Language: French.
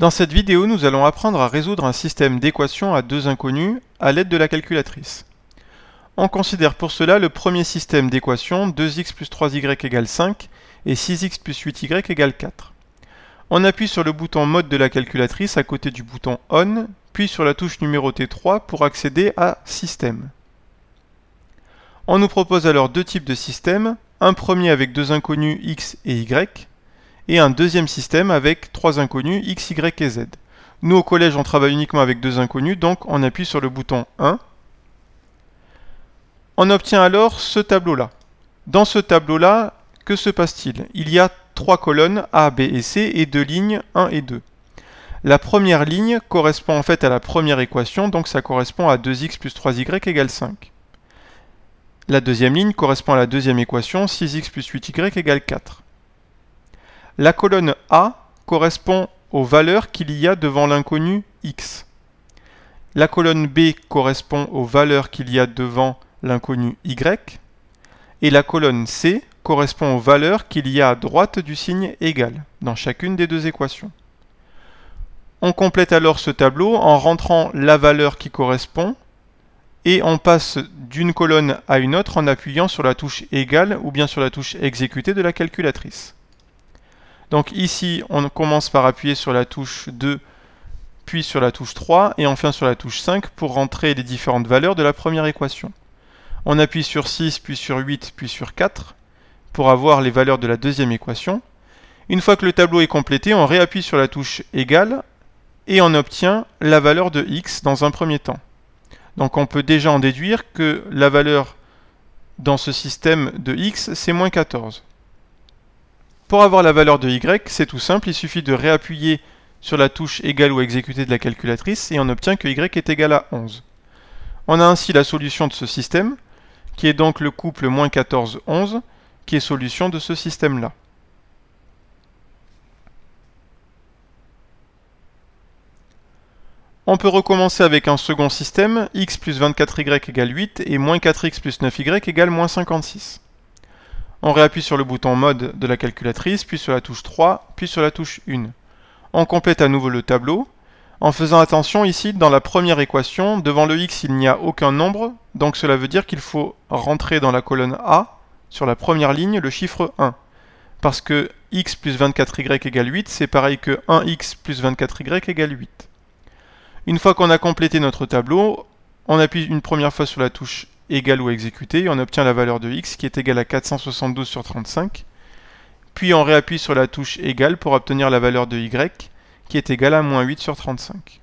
Dans cette vidéo, nous allons apprendre à résoudre un système d'équations à deux inconnus à l'aide de la calculatrice. On considère pour cela le premier système d'équations 2x plus 3y égale 5 et 6x plus 8y égale 4. On appuie sur le bouton mode de la calculatrice à côté du bouton ON, puis sur la touche numéro t 3 pour accéder à Système. On nous propose alors deux types de systèmes, un premier avec deux inconnus x et y, et un deuxième système avec trois inconnus x, y et z. Nous au collège on travaille uniquement avec deux inconnus, donc on appuie sur le bouton 1. On obtient alors ce tableau-là. Dans ce tableau-là, que se passe-t-il Il y a trois colonnes A, B et C et deux lignes 1 et 2. La première ligne correspond en fait à la première équation, donc ça correspond à 2x plus 3y égale 5. La deuxième ligne correspond à la deuxième équation, 6x plus 8y égale 4. La colonne A correspond aux valeurs qu'il y a devant l'inconnu x. La colonne B correspond aux valeurs qu'il y a devant l'inconnu y. Et la colonne C correspond aux valeurs qu'il y a à droite du signe égal, dans chacune des deux équations. On complète alors ce tableau en rentrant la valeur qui correspond, et on passe d'une colonne à une autre en appuyant sur la touche égale ou bien sur la touche exécutée de la calculatrice. Donc ici, on commence par appuyer sur la touche 2, puis sur la touche 3, et enfin sur la touche 5 pour rentrer les différentes valeurs de la première équation. On appuie sur 6, puis sur 8, puis sur 4, pour avoir les valeurs de la deuxième équation. Une fois que le tableau est complété, on réappuie sur la touche égale, et on obtient la valeur de x dans un premier temps. Donc on peut déjà en déduire que la valeur dans ce système de x, c'est moins 14. Pour avoir la valeur de y, c'est tout simple, il suffit de réappuyer sur la touche égale ou exécuter de la calculatrice et on obtient que y est égal à 11. On a ainsi la solution de ce système, qui est donc le couple moins 14, 11, qui est solution de ce système-là. On peut recommencer avec un second système, x plus 24y égale 8 et moins 4x plus 9y égale moins 56. On réappuie sur le bouton mode de la calculatrice, puis sur la touche 3, puis sur la touche 1. On complète à nouveau le tableau, en faisant attention ici, dans la première équation, devant le x il n'y a aucun nombre, donc cela veut dire qu'il faut rentrer dans la colonne A, sur la première ligne, le chiffre 1. Parce que x plus 24y égale 8, c'est pareil que 1x plus 24y égale 8. Une fois qu'on a complété notre tableau, on appuie une première fois sur la touche égal ou exécuté, on obtient la valeur de x qui est égale à 472 sur 35, puis on réappuie sur la touche égale pour obtenir la valeur de y qui est égale à moins 8 sur 35.